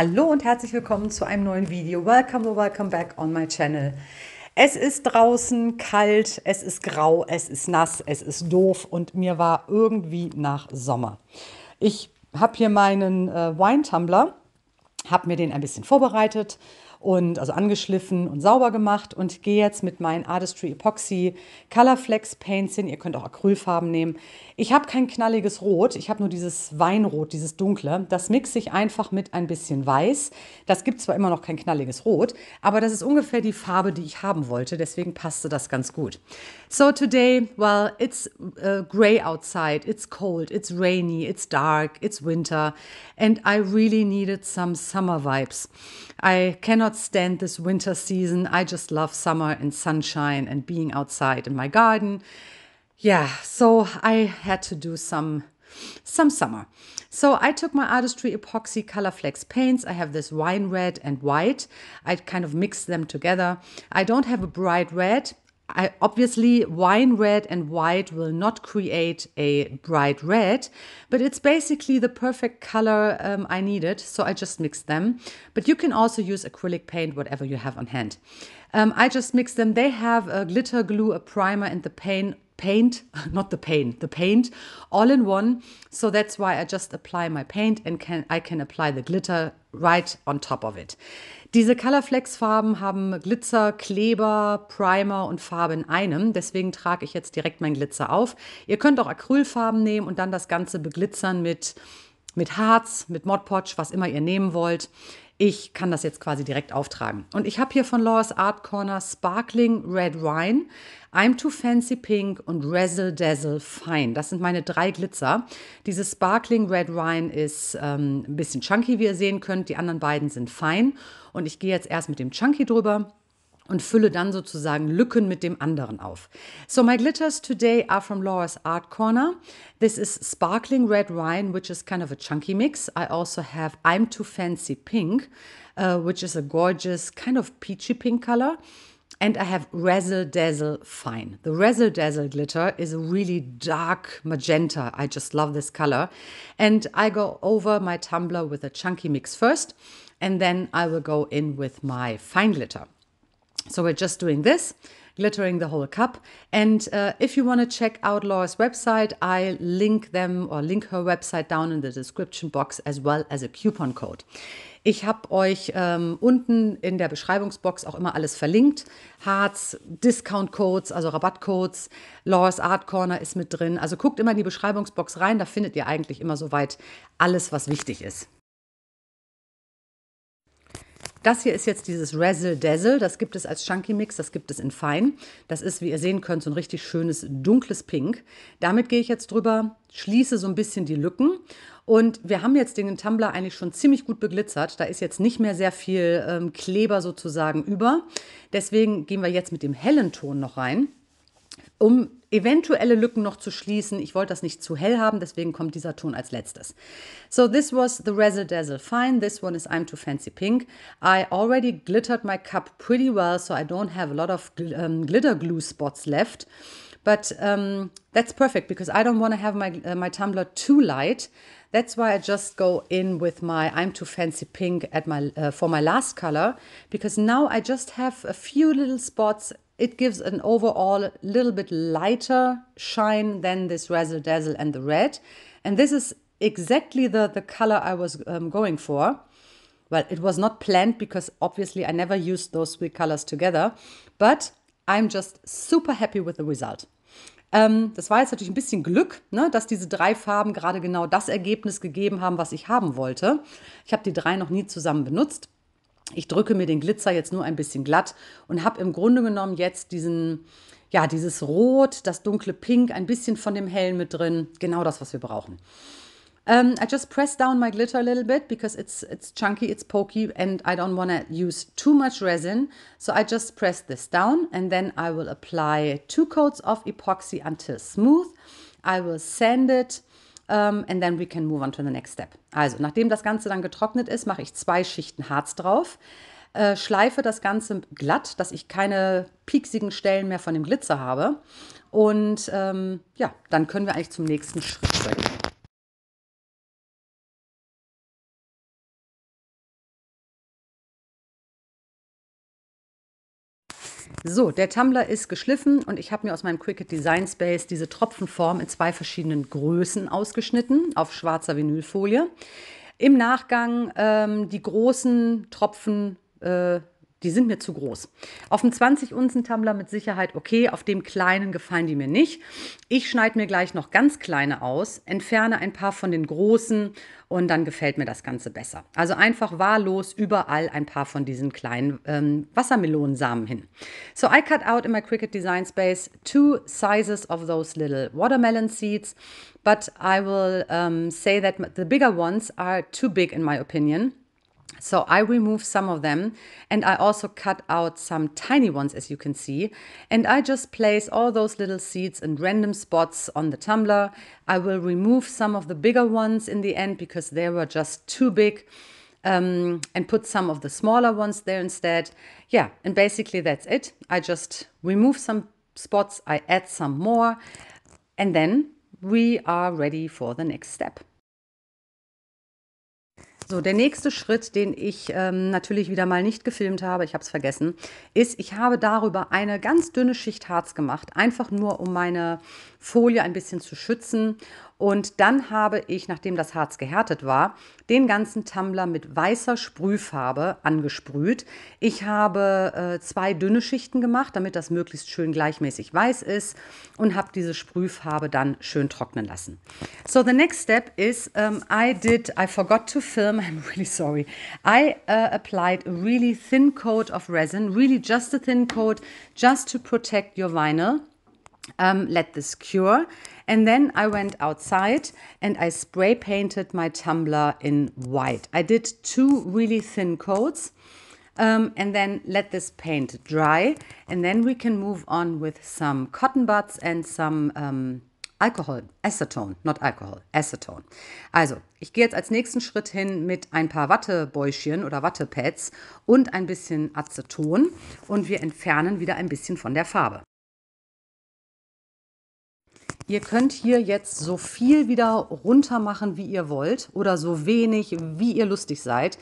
Hallo und herzlich willkommen zu einem neuen Video. Welcome or welcome back on my channel. Es ist draußen kalt, es ist grau, es ist nass, es ist doof und mir war irgendwie nach Sommer. Ich habe hier meinen äh, Weintumbler, habe mir den ein bisschen vorbereitet, und also angeschliffen und sauber gemacht und gehe jetzt mit meinen Artistry Epoxy Colorflex Paints hin. Ihr könnt auch Acrylfarben nehmen. Ich habe kein knalliges Rot, ich habe nur dieses Weinrot, dieses dunkle. Das mixe ich einfach mit ein bisschen Weiß. Das gibt zwar immer noch kein knalliges Rot, aber das ist ungefähr die Farbe, die ich haben wollte. Deswegen passte das ganz gut. So today, well, it's uh, gray outside, it's cold, it's rainy, it's dark, it's winter, and I really needed some summer vibes. I cannot stand this winter season. I just love summer and sunshine and being outside in my garden. Yeah, so I had to do some some summer. So I took my Artistry Epoxy Color Flex paints. I have this wine red and white. I kind of mixed them together. I don't have a bright red. I, obviously, wine red and white will not create a bright red, but it's basically the perfect color um, I needed, so I just mixed them. But you can also use acrylic paint, whatever you have on hand. Um, I just mixed them. They have a glitter glue, a primer, and the paint paint, not the paint, the paint all in one. So that's why I just apply my paint and can I can apply the glitter right on top of it. Diese Colorflex-Farben haben Glitzer, Kleber, Primer und Farbe in einem. Deswegen trage ich jetzt direkt meinen Glitzer auf. Ihr könnt auch Acrylfarben nehmen und dann das Ganze beglitzern mit, mit Harz, mit Modpotch, was immer ihr nehmen wollt ich kann das jetzt quasi direkt auftragen. Und ich habe hier von Laura's Art Corner Sparkling Red Wine, I'm Too Fancy Pink und Razzle Dazzle Fine. Das sind meine drei Glitzer. Dieses Sparkling Red Wine ist ähm, ein bisschen chunky, wie ihr sehen könnt. Die anderen beiden sind fein. Und ich gehe jetzt erst mit dem Chunky drüber und fülle dann sozusagen Lücken mit dem anderen auf. So my glitters today are from Laura's Art Corner. This is sparkling red wine, which is kind of a chunky mix. I also have I'm Too Fancy Pink, uh, which is a gorgeous kind of peachy pink color. And I have Razzle Dazzle Fine. The Razzle Dazzle glitter is a really dark magenta. I just love this color. And I go over my tumbler with a chunky mix first, and then I will go in with my fine glitter. So we're just doing this, glittering the whole cup. And uh, if you want to check out Laura's website, I link them or link her website down in the description box as well as a coupon code. Ich habe euch ähm, unten in der Beschreibungsbox auch immer alles verlinkt. Harz, Discount Codes, also Rabattcodes. Laura's Art Corner ist mit drin. Also guckt immer in die Beschreibungsbox rein. Da findet ihr eigentlich immer soweit alles, was wichtig ist. Das hier ist jetzt dieses Razzle Dazzle. Das gibt es als Chunky Mix, das gibt es in Fein. Das ist, wie ihr sehen könnt, so ein richtig schönes dunkles Pink. Damit gehe ich jetzt drüber, schließe so ein bisschen die Lücken. Und wir haben jetzt den Tumblr eigentlich schon ziemlich gut beglitzert. Da ist jetzt nicht mehr sehr viel ähm, Kleber sozusagen über. Deswegen gehen wir jetzt mit dem hellen Ton noch rein um eventuelle Lücken noch zu schließen. Ich wollte das nicht zu hell haben, deswegen kommt dieser Ton als letztes. So, this was the Razzle Dazzle Fine. This one is I'm Too Fancy Pink. I already glittered my cup pretty well, so I don't have a lot of gl um, glitter glue spots left. But um, that's perfect because I don't want to have my, uh, my tumbler too light. That's why I just go in with my I'm too fancy pink at my uh, for my last color because now I just have a few little spots it gives an overall little bit lighter shine than this Razzle Dazzle and the red. And this is exactly the, the color I was um, going for. Well, it was not planned because obviously I never used those three colors together, but I'm just super happy with the result. Ähm, das war jetzt natürlich ein bisschen Glück, ne, dass diese drei Farben gerade genau das Ergebnis gegeben haben, was ich haben wollte. Ich habe die drei noch nie zusammen benutzt. ich drücke mir den Glitzer jetzt nur ein bisschen glatt und habe im Grunde genommen jetzt diesen, ja, dieses Rot, das dunkle Pink, ein bisschen von dem Hellen mit drin. Genau das, was wir brauchen. Um, ähm, I just press down my glitter a little bit because it's, it's chunky, it's pokey and I don't want to use too much resin. So I just press this down and then I will apply two coats of epoxy until smooth. I will sand it um, ähm, and then we can move on to the next step. Also, nachdem das Ganze dann getrocknet ist, mache ich zwei Schichten Harz drauf, äh, schleife das Ganze glatt, dass ich keine pieksigen Stellen mehr von dem Glitzer habe. Und ähm, ja, dann können wir eigentlich zum nächsten Schritt springen. So, der Tumblr ist geschliffen und ich habe mir aus meinem Cricut Design Space diese Tropfenform in zwei verschiedenen Größen ausgeschnitten auf schwarzer Vinylfolie. Im Nachgang ähm, die großen Tropfen, äh, die sind mir zu groß. Auf dem 20 unzen tumblr mit Sicherheit okay, auf dem kleinen gefallen die mir nicht. Ich schneide mir gleich noch ganz kleine aus, entferne ein paar von den großen und dann gefällt mir das Ganze besser. Also einfach wahllos überall ein paar von diesen kleinen ähm, Wassermelonensamen hin. So I cut out in my Cricut Design Space two sizes of those little watermelon seeds, but I will um, say that the bigger ones are too big in my opinion. So I remove some of them and I also cut out some tiny ones as you can see. And I just place all those little seeds in random spots on the tumbler. I will remove some of the bigger ones in the end because they were just too big. Um, and put some of the smaller ones there instead. Yeah, and basically that's it. I just remove some spots, I add some more, and then we are ready for the next step. So, der nächste Schritt, den ich ähm, natürlich wieder mal nicht gefilmt habe, ich habe es vergessen, ist, ich habe darüber eine ganz dünne Schicht Harz gemacht, einfach nur um meine Folie ein bisschen zu schützen. Und dann habe ich, nachdem das Harz gehärtet war, den ganzen Tumbler mit weißer Sprühfarbe angesprüht. Ich habe äh, zwei dünne Schichten gemacht, damit das möglichst schön gleichmäßig weiß ist und habe diese Sprühfarbe dann schön trocknen lassen. So the next step is um, ähm, I did, I forgot to film, I'm really sorry. I uh, applied a really thin coat of resin, really just a thin coat, just to protect your vinyl um, let this cure. And then I went outside and I spray painted my tumbler in white. I did two really thin coats um, and then let this paint dry. And then we can move on with some cotton buds and some um, Alkohol, Acetone, not Alkohol, Acetone. Also, ich gehe jetzt als nächsten Schritt hin mit ein paar Wattebäuschen oder Wattepads und ein bisschen Aceton und wir entfernen wieder ein bisschen von der Farbe. Ihr könnt hier jetzt so viel wieder runter machen, wie ihr wollt oder so wenig, wie ihr lustig seid.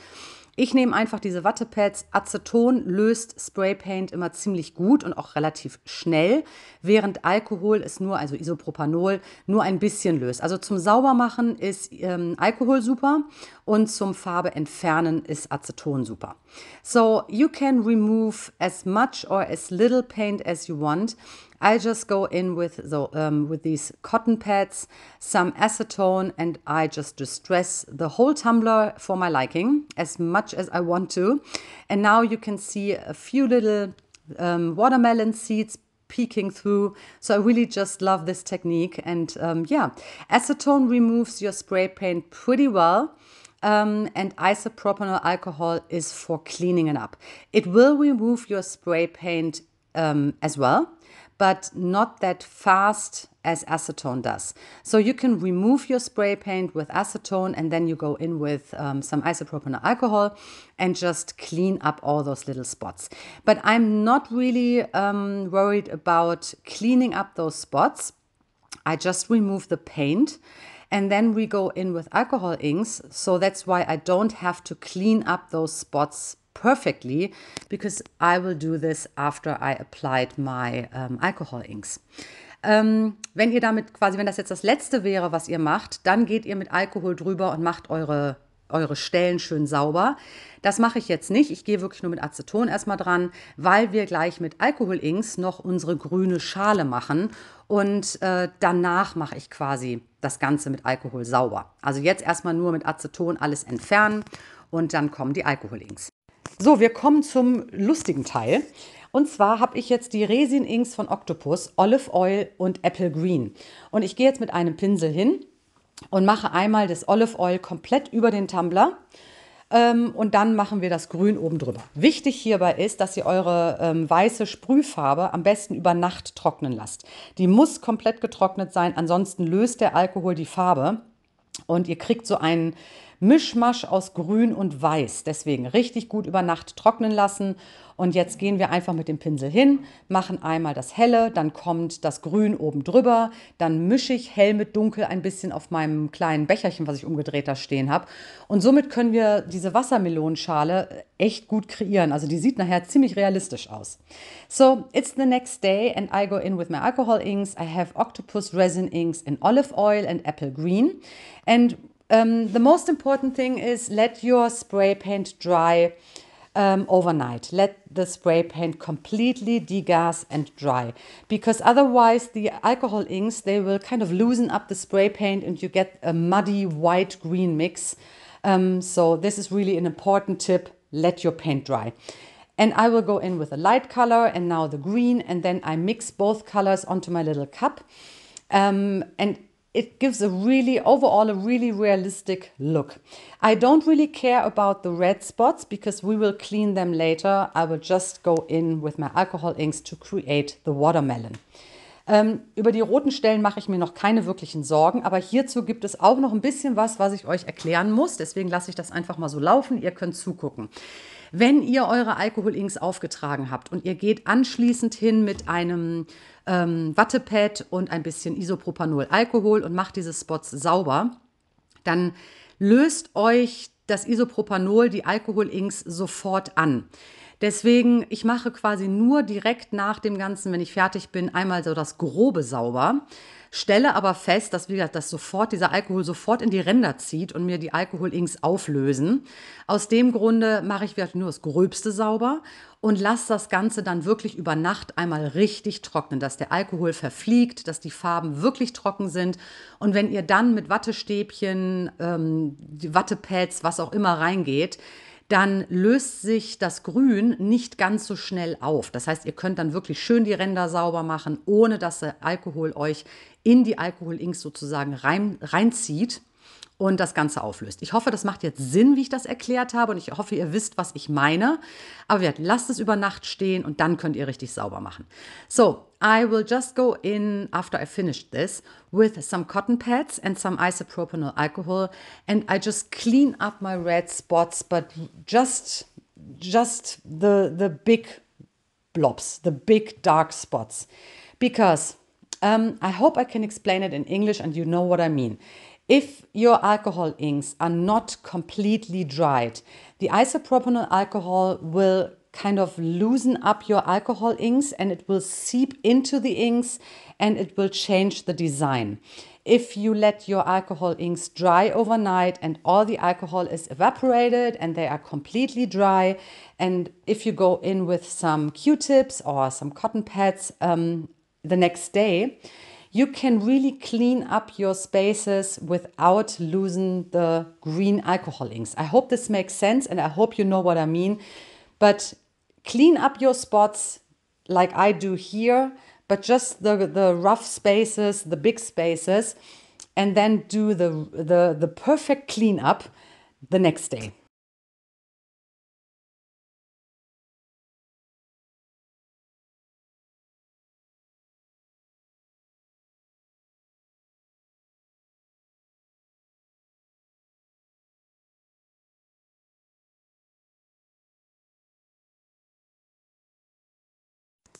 Ich nehme einfach diese Wattepads. Aceton löst Spraypaint immer ziemlich gut und auch relativ schnell, während Alkohol es nur, also Isopropanol, nur ein bisschen löst. Also zum Saubermachen ist ähm, Alkohol super und zum Farbe entfernen ist Aceton super. So you can remove as much or as little paint as you want. I just go in with the, um, with these cotton pads, some acetone, and I just distress the whole tumbler for my liking as much as I want to. And now you can see a few little um, watermelon seeds peeking through. So I really just love this technique. And um, yeah, acetone removes your spray paint pretty well. Um, and isopropanol alcohol is for cleaning it up. It will remove your spray paint um, as well, but not that fast as acetone does. So you can remove your spray paint with acetone and then you go in with um, some isopropyl alcohol and just clean up all those little spots. But I'm not really um, worried about cleaning up those spots. I just remove the paint and then we go in with alcohol inks. So that's why I don't have to clean up those spots perfectly because I will do this after I applied my um, alcohol inks. Ähm, wenn ihr damit quasi, wenn das jetzt das letzte wäre, was ihr macht, dann geht ihr mit Alkohol drüber und macht eure eure Stellen schön sauber. Das mache ich jetzt nicht. Ich gehe wirklich nur mit Aceton erstmal dran, weil wir gleich mit Alkohol inks noch unsere grüne Schale machen und äh, danach mache ich quasi das Ganze mit Alkohol sauber. Also jetzt erstmal nur mit Aceton alles entfernen und dann kommen die Alkoholinks. So, wir kommen zum lustigen Teil. Und zwar habe ich jetzt die Resin Inks von Octopus, Olive Oil und Apple Green. Und ich gehe jetzt mit einem Pinsel hin und mache einmal das Olive Oil komplett über den Tumbler. Ähm, und dann machen wir das Grün oben drüber. Wichtig hierbei ist, dass ihr eure ähm, weiße Sprühfarbe am besten über Nacht trocknen lasst. Die muss komplett getrocknet sein, ansonsten löst der Alkohol die Farbe und ihr kriegt so einen Mischmasch aus Grün und Weiß. Deswegen richtig gut über Nacht trocknen lassen und jetzt gehen wir einfach mit dem Pinsel hin, machen einmal das Helle, dann kommt das Grün oben drüber, dann mische ich Hell mit Dunkel ein bisschen auf meinem kleinen Becherchen, was ich umgedreht da stehen habe. Und somit können wir diese Wassermelonenschale äh, echt gut kreieren. Also die sieht nachher ziemlich realistisch aus. So, it's the next day and I go in with my alcohol inks. I have octopus resin inks in olive oil and apple green. And um, the most important thing is let your spray paint dry um, overnight. Let the spray paint completely degas and dry because otherwise the alcohol inks, they will kind of loosen up the spray paint and you get a muddy white green mix. Um, so this is really an important tip. Let your paint dry. And I will go in with a light color and now the green and then I mix both colors onto my little cup. Um, and it gives a really, overall, a really realistic look. I don't really care about the red spots because we will clean them later. I will just go in with my alcohol inks to create the watermelon. Ähm, über die roten Stellen mache ich mir noch keine wirklichen Sorgen, aber hierzu gibt es auch noch ein bisschen was, was ich euch erklären muss. Deswegen lasse ich das einfach mal so laufen. Ihr könnt zugucken. Wenn ihr eure Alkoholinks aufgetragen habt und ihr geht anschließend hin mit einem ähm, Wattepad und ein bisschen Isopropanol Alkohol und macht diese Spots sauber. Dann löst euch das Isopropanol die Alkoholinks sofort an. Deswegen, ich mache quasi nur direkt nach dem Ganzen, wenn ich fertig bin, einmal so das Grobe sauber. Stelle aber fest, dass, wie gesagt, dass sofort dieser Alkohol sofort in die Ränder zieht und mir die Alkoholinks auflösen. Aus dem Grunde mache ich wieder nur das Gröbste sauber und lasse das Ganze dann wirklich über Nacht einmal richtig trocknen, dass der Alkohol verfliegt, dass die Farben wirklich trocken sind. Und wenn ihr dann mit Wattestäbchen, ähm, Wattepads, was auch immer reingeht, dann löst sich das Grün nicht ganz so schnell auf. Das heißt, ihr könnt dann wirklich schön die Ränder sauber machen, ohne dass der Alkohol euch in die Alkoholinks sozusagen rein, reinzieht und das Ganze auflöst. Ich hoffe, das macht jetzt Sinn, wie ich das erklärt habe und ich hoffe, ihr wisst, was ich meine. Aber lasst es über Nacht stehen und dann könnt ihr richtig sauber machen. So, I will just go in after I finished this with some cotton pads and some isopropanol alcohol and I just clean up my red spots but just just the the big blobs, the big dark spots because um, I hope I can explain it in English and you know what I mean. If your alcohol inks are not completely dried, the isopropanol alcohol will kind of loosen up your alcohol inks and it will seep into the inks and it will change the design. If you let your alcohol inks dry overnight and all the alcohol is evaporated and they are completely dry, and if you go in with some Q-tips or some cotton pads um, the next day, you can really clean up your spaces without losing the green alcohol inks. I hope this makes sense and I hope you know what I mean. But clean up your spots like I do here, but just the, the rough spaces, the big spaces, and then do the, the, the perfect cleanup the next day.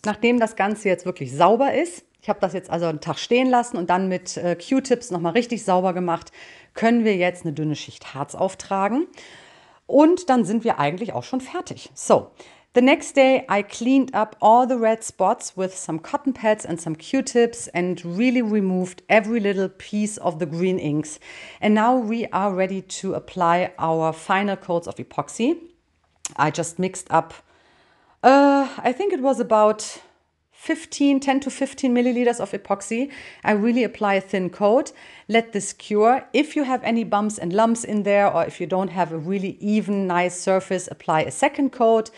nachdem das Ganze jetzt wirklich sauber ist, ich habe das jetzt also einen Tag stehen lassen und dann mit äh, Q-Tips nochmal richtig sauber gemacht, können wir jetzt eine dünne Schicht Harz auftragen. Und dann sind wir eigentlich auch schon fertig. So, the next day I cleaned up all the red spots with some cotton pads and some Q-tips and really removed every little piece of the green inks. And now we are ready to apply our final coats of epoxy. I just mixed up Uh, I think it was about 15, 10 to 15 milliliters of epoxy. I really apply a thin coat, let this cure. If you have any bumps and lumps in there, or if you don't have a really even, nice surface, apply a second coat.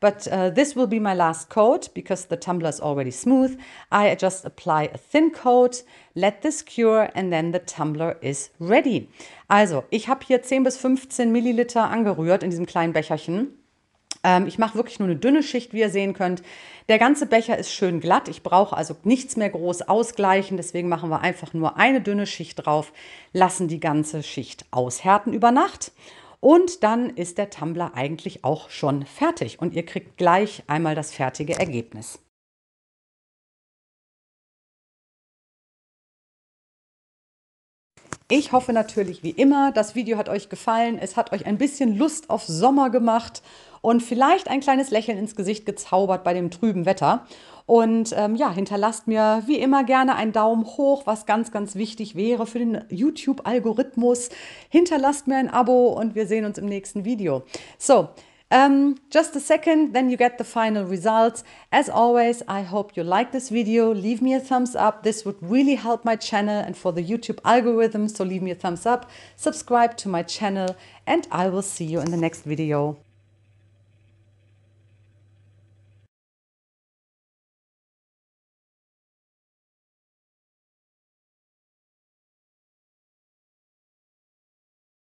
But uh, this will be my last coat because the tumbler is already smooth. I just apply a thin coat, let this cure and then the tumbler is ready. Also, ich habe hier 10 bis 15 Milliliter angerührt in diesem kleinen Becherchen. Ähm, ich mache wirklich nur eine dünne Schicht, wie ihr sehen könnt. Der ganze Becher ist schön glatt. Ich brauche also nichts mehr groß ausgleichen. Deswegen machen wir einfach nur eine dünne Schicht drauf, lassen die ganze Schicht aushärten über Nacht. Und dann ist der Tumblr eigentlich auch schon fertig und ihr kriegt gleich einmal das fertige Ergebnis. Ich hoffe natürlich wie immer, das Video hat euch gefallen, es hat euch ein bisschen Lust auf Sommer gemacht und vielleicht ein kleines Lächeln ins Gesicht gezaubert bei dem trüben Wetter. Und ähm, ja, hinterlasst mir wie immer gerne einen Daumen hoch, was ganz, ganz wichtig wäre für den YouTube-Algorithmus. Hinterlasst mir ein Abo und wir sehen uns im nächsten Video. So, um, ähm, just a second, then you get the final results. As always, I hope you like this video. Leave me a thumbs up. This would really help my channel and for the YouTube algorithm. So leave me a thumbs up, subscribe to my channel, and I will see you in the next video.